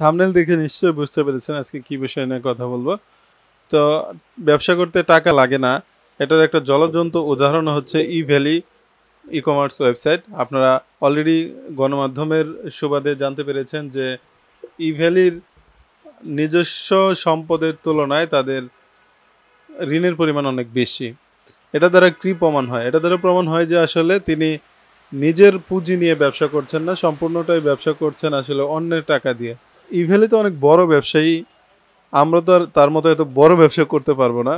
thumbnail দেখে নিশ্চয়ই বুঝতে পেরেছেন আজকে কি বিষয় নিয়ে কথা বলবো তো ব্যবসা করতে টাকা লাগে না এটার একটা জলজন্ত উদাহরণ হচ্ছে Evaly e commerce website আপনারা অলরেডি গণমাধ্যমের সুবাদে জানতে পেরেছেন যে ই ভ্যালির নিজস্ব সম্পদের তুলনায় তাদের ঋণের পরিমাণ অনেক বেশি এটা দ্বারা কী প্রমাণ হয় এটা দ্বারা প্রমাণ হয় যে আসলে তিনি নিজের পুঁজি নিয়ে ব্যবসা করছেন না সম্পূর্ণটাই ব্যবসা করছেন আসলে অন্যের টাকা দিয়ে ইভেলি তো অনেক বড় ব্যবসায়ী আমরা তো আর তার মতো এত বড় ব্যবসা করতে পারবো না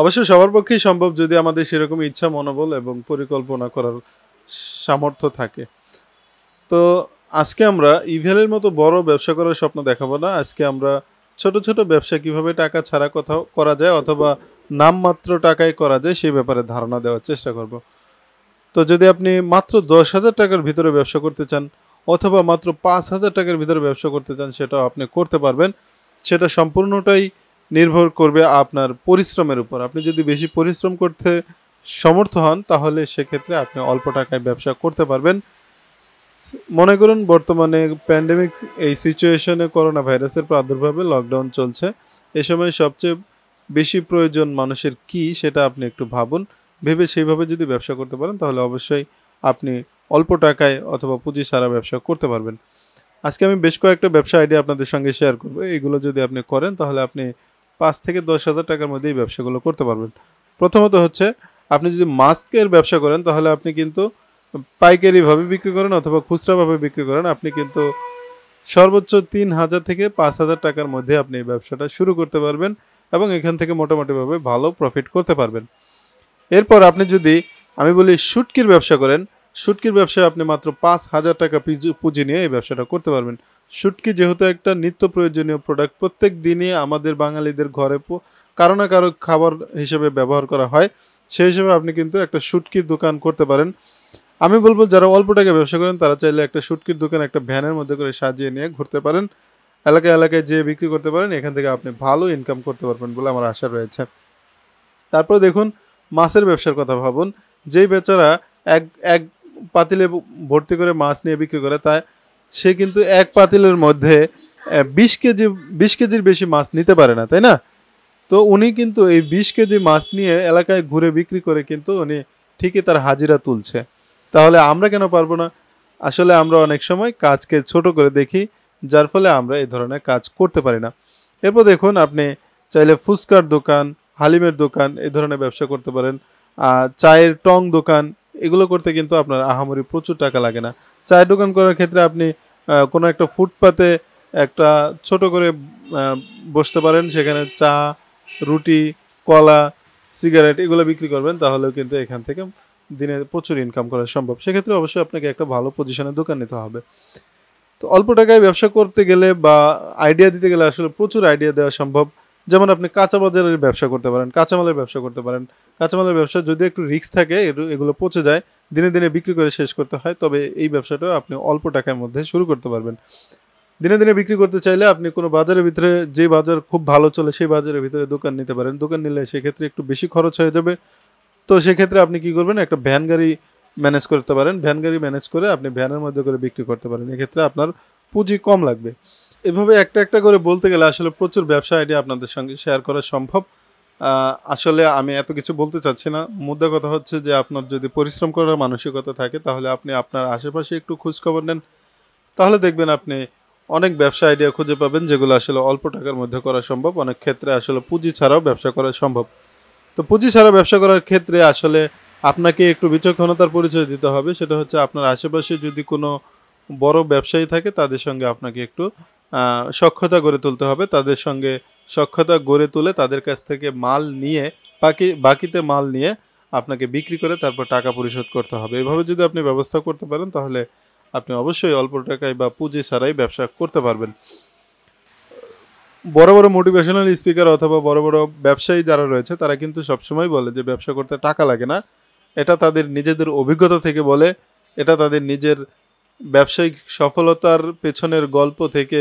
অবশ্য সবার পক্ষেই সম্ভব যদি আমাদের সেরকম ইচ্ছা মনোবল এবং পরিকল্পনা করার সামর্থ্য থাকে তো আজকে আমরা ইভেলের মতো বড় ব্যবসা করার স্বপ্ন দেখাবো না আজকে আমরা ছোট ছোট ব্যবসা কিভাবে টাকা ছাড়া কোথাও করা যায় অথবা নামমাত্র টাকায় করা যায় সেই ব্যাপারে ধারণা দেওয়ার চেষ্টা করব তো যদি আপনি মাত্র দশ হাজার টাকার ভিতরে ব্যবসা করতে চান অথবা মাত্র পাঁচ হাজার টাকার ভিতরে ব্যবসা করতে চান সেটাও আপনি করতে পারবেন সেটা সম্পূর্ণটাই নির্ভর করবে আপনার পরিশ্রমের উপর আপনি যদি বেশি পরিশ্রম করতে সমর্থ হন তাহলে সেক্ষেত্রে আপনি অল্প টাকায় ব্যবসা করতে পারবেন মনে করুন বর্তমানে প্যান্ডেমিক এই সিচুয়েশনে করোনা ভাইরাসের প্রাদুর্ভাবে লকডাউন চলছে এ সময় সবচেয়ে বেশি প্রয়োজন মানুষের কি সেটা আপনি একটু ভাবুন ভেবে সেইভাবে যদি ব্যবসা করতে পারেন তাহলে অবশ্যই আপনি অল্প টাকায় অথবা পুঁজি সারা ব্যবসা করতে পারবেন আজকে আমি বেশ কয়েকটা ব্যবসা আইডিয়া আপনাদের সঙ্গে শেয়ার করব এইগুলো যদি আপনি করেন তাহলে আপনি পাঁচ থেকে দশ হাজার টাকার মধ্যে এই ব্যবসাগুলো করতে পারবেন প্রথমত হচ্ছে আপনি যদি মাস্কের ব্যবসা করেন তাহলে আপনি কিন্তু পাইকারিভাবে বিক্রি করেন অথবা খুচরাভাবে বিক্রি করেন আপনি কিন্তু সর্বোচ্চ তিন হাজার থেকে পাঁচ হাজার টাকার মধ্যে আপনি এই ব্যবসাটা শুরু করতে পারবেন এবং এখান থেকে মোটামুটিভাবে ভালো প্রফিট করতে পারবেন এরপর আপনি যদি আমি বলি শুটকির ব্যবসা করেন শুটকির ব্যবসায় আপনি মাত্র পাঁচ হাজার টাকা পুঁজি নিয়ে এই ব্যবসাটা করতে পারবেন শুটকি যেহেতু একটা নিত্য প্রয়োজনীয় প্রোডাক্ট প্রত্যেক দিনই আমাদের বাঙালিদের ঘরে কারো না কারো খাবার হিসেবে ব্যবহার করা হয় সেই হিসেবে আপনি কিন্তু একটা শুটকির দোকান করতে পারেন আমি বলবো যারা অল্প টাকা ব্যবসা করেন তারা চাইলে একটা শুটকির দোকান একটা ভ্যানের মধ্যে করে সাজিয়ে নিয়ে ঘুরতে পারেন এলাকায় এলাকায় যেয়ে বিক্রি করতে পারেন এখান থেকে আপনি ভালো ইনকাম করতে পারবেন বলে আমার আশা রয়েছে তারপর দেখুন মাছের ব্যবসার কথা ভাবুন যেই বেচারা এক এক পাতিলে ভর্তি করে মাছ নিয়ে বিক্রি করে তাই সে কিন্তু এক পাতিলের মধ্যে বিশ কেজি বিশ কেজির বেশি মাছ নিতে পারে না তাই না তো উনি কিন্তু এই বিশ কেজি মাছ নিয়ে এলাকায় ঘুরে বিক্রি করে কিন্তু উনি ঠিকই তার হাজিরা তুলছে তাহলে আমরা কেন পারবো না আসলে আমরা অনেক সময় কাজকে ছোট করে দেখি যার ফলে আমরা এই ধরনের কাজ করতে পারি না এরপর দেখুন আপনি চাইলে ফুচকার দোকান হালিমের দোকান এই ধরনের ব্যবসা করতে পারেন চায়ের টং দোকান এগুলো করতে কিন্তু আপনার আহামরি প্রচুর টাকা লাগে না চায়ের দোকান করার ক্ষেত্রে আপনি কোনো একটা ফুটপাতে একটা ছোট করে বসতে পারেন সেখানে চা রুটি কলা সিগারেট এগুলো বিক্রি করবেন তাহলেও কিন্তু এখান থেকে দিনে প্রচুর ইনকাম করা সম্ভব সেক্ষেত্রে অবশ্যই আপনাকে একটা ভালো পজিশনে দোকান নিতে হবে তো অল্প টাকায় ব্যবসা করতে গেলে বা আইডিয়া দিতে গেলে আসলে প্রচুর আইডিয়া দেওয়া সম্ভব যেমন আপনি কাঁচা বাজারের ব্যবসা করতে পারেন কাঁচামালের ব্যবসা করতে পারেন কাঁচামালের ব্যবসা যদি একটু রিক্স থাকে এগুলো পচে যায় দিনে দিনে বিক্রি করে শেষ করতে হয় তবে এই ব্যবসাটাও আপনি অল্প টাকার মধ্যে শুরু করতে পারবেন দিনে দিনে বিক্রি করতে চাইলে আপনি কোনো বাজারের ভিতরে যে বাজার খুব ভালো চলে সেই বাজারের ভিতরে দোকান নিতে পারেন দোকান নিলে সেক্ষেত্রে একটু বেশি খরচ হয়ে যাবে তো সেক্ষেত্রে আপনি কি করবেন একটা ভ্যান গাড়ি ম্যানেজ করতে পারেন ভ্যান গাড়ি ম্যানেজ করে আপনি ভ্যানের মধ্যে করে বিক্রি করতে পারেন এক্ষেত্রে আপনার পুঁজি কম লাগবে এভাবে একটা একটা করে বলতে গেলে আসলে প্রচুর ব্যবসা আইডিয়া আপনাদের সঙ্গে শেয়ার করা সম্ভব আসলে আমি এত কিছু বলতে চাচ্ছি না মুদ্রা কথা হচ্ছে যে আপনার যদি পরিশ্রম করার মানসিকতা থাকে তাহলে আপনি আপনার আশেপাশে একটু খোঁজখবর নেন তাহলে দেখবেন আপনি অনেক ব্যবসা আইডিয়া খুঁজে পাবেন যেগুলো আসলে অল্প টাকার মধ্যে করা সম্ভব অনেক ক্ষেত্রে আসলে পুঁজি ছাড়াও ব্যবসা করা সম্ভব তো পুঁজি ছাড়া ব্যবসা করার ক্ষেত্রে আসলে আপনাকে একটু বিচক্ষণতার পরিচয় দিতে হবে সেটা হচ্ছে আপনার আশেপাশে যদি কোনো বড় ব্যবসায়ী থাকে তাদের সঙ্গে আপনাকে একটু সক্ষতা গড়ে তুলতে হবে তাদের সঙ্গে সক্ষতা গড়ে তুলে তাদের কাছ থেকে মাল নিয়ে বাকি বাকিতে মাল নিয়ে আপনাকে বিক্রি করে তারপর টাকা পরিশোধ করতে হবে এভাবে যদি আপনি ব্যবস্থা করতে পারেন তাহলে আপনি অবশ্যই অল্প টাকায় বা পুঁজি ছাড়াই ব্যবসা করতে পারবেন বড় বড় মোটিভেশনাল স্পিকার অথবা বড় বড় ব্যবসায়ী যারা রয়েছে তারা কিন্তু সবসময় বলে যে ব্যবসা করতে টাকা লাগে না এটা তাদের নিজেদের অভিজ্ঞতা থেকে বলে এটা তাদের নিজের ব্যবসায়িক সফলতার পেছনের গল্প থেকে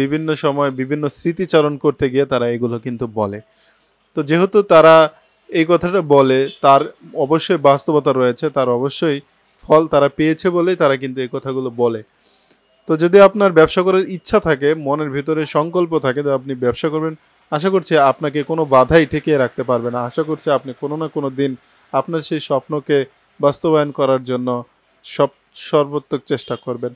বিভিন্ন সময় বিভিন্ন স্মৃতিচারণ করতে গিয়ে তারা এগুলো কিন্তু বলে তো যেহেতু তারা এই কথাটা বলে তার অবশ্যই বাস্তবতা রয়েছে তার অবশ্যই ফল তারা পেয়েছে বলেই তারা কিন্তু এই কথাগুলো বলে তো যদি আপনার ব্যবসা করার ইচ্ছা থাকে মনের ভিতরে সংকল্প থাকে তো আপনি ব্যবসা করবেন আশা করছি আপনাকে কোনো বাধাই ঠেকিয়ে রাখতে পারবে না আশা করছি আপনি কোনো না কোনো দিন আপনার সেই স্বপ্নকে বাস্তবায়ন করার জন্য সব সর্বোত্তক চেষ্টা করবেন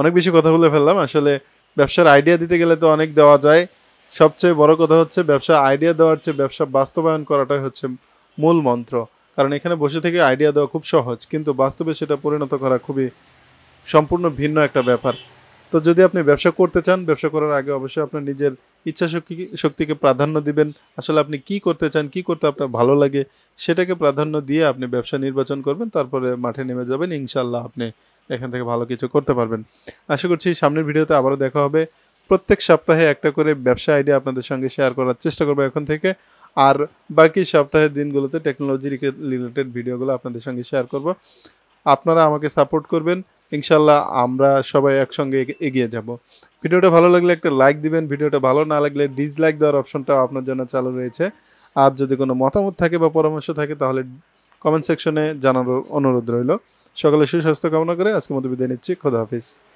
অনেক বেশি কথা বলে ফেললাম আসলে ব্যবসার আইডিয়া দিতে গেলে তো অনেক দেওয়া যায় সবচেয়ে বড় কথা হচ্ছে ব্যবসা আইডিয়া দেওয়ার চেয়ে ব্যবসা বাস্তবায়ন করাটাই হচ্ছে মূল মন্ত্র কারণ এখানে বসে থেকে আইডিয়া দেওয়া খুব সহজ কিন্তু বাস্তবে সেটা পরিণত করা খুবই সম্পূর্ণ ভিন্ন একটা ব্যাপার তো যদি আপনি ব্যবসা করতে চান ব্যবসা করার আগে অবশ্যই আপনার নিজের ইচ্ছা শক্তি শক্তিকে প্রাধান্য দিবেন আসলে আপনি কি করতে চান কি করতে আপনার ভালো লাগে সেটাকে প্রাধান্য দিয়ে আপনি ব্যবসা নির্বাচন করবেন তারপরে মাঠে নেমে যাবেন ইনশাল্লাহ আপনি এখান থেকে ভালো কিছু করতে পারবেন আশা করছি সামনের ভিডিওতে আবারও দেখা হবে প্রত্যেক সপ্তাহে একটা করে ব্যবসা আইডিয়া আপনাদের সঙ্গে শেয়ার করার চেষ্টা করবো এখন থেকে আর বাকি সপ্তাহের দিনগুলোতে টেকনোলজি রিলেটেড ভিডিওগুলো আপনাদের সঙ্গে শেয়ার করব আপনারা আমাকে সাপোর্ট করবেন ইনশাল্লাহ আমরা সবাই একসঙ্গে এগিয়ে যাব ভিডিওটা ভালো লাগলে একটা লাইক দিবেন ভিডিওটা ভালো না লাগলে ডিসলাইক দেওয়ার অপশনটাও আপনার জন্য চালু রয়েছে আর যদি কোনো মতামত থাকে বা পরামর্শ থাকে তাহলে কমেন্ট সেকশনে জানানোর অনুরোধ রইল সকালে সুস্বাস্থ্য কামনা করে আজকের মতো বিদায় নিচ্ছি খোদা হাফিজ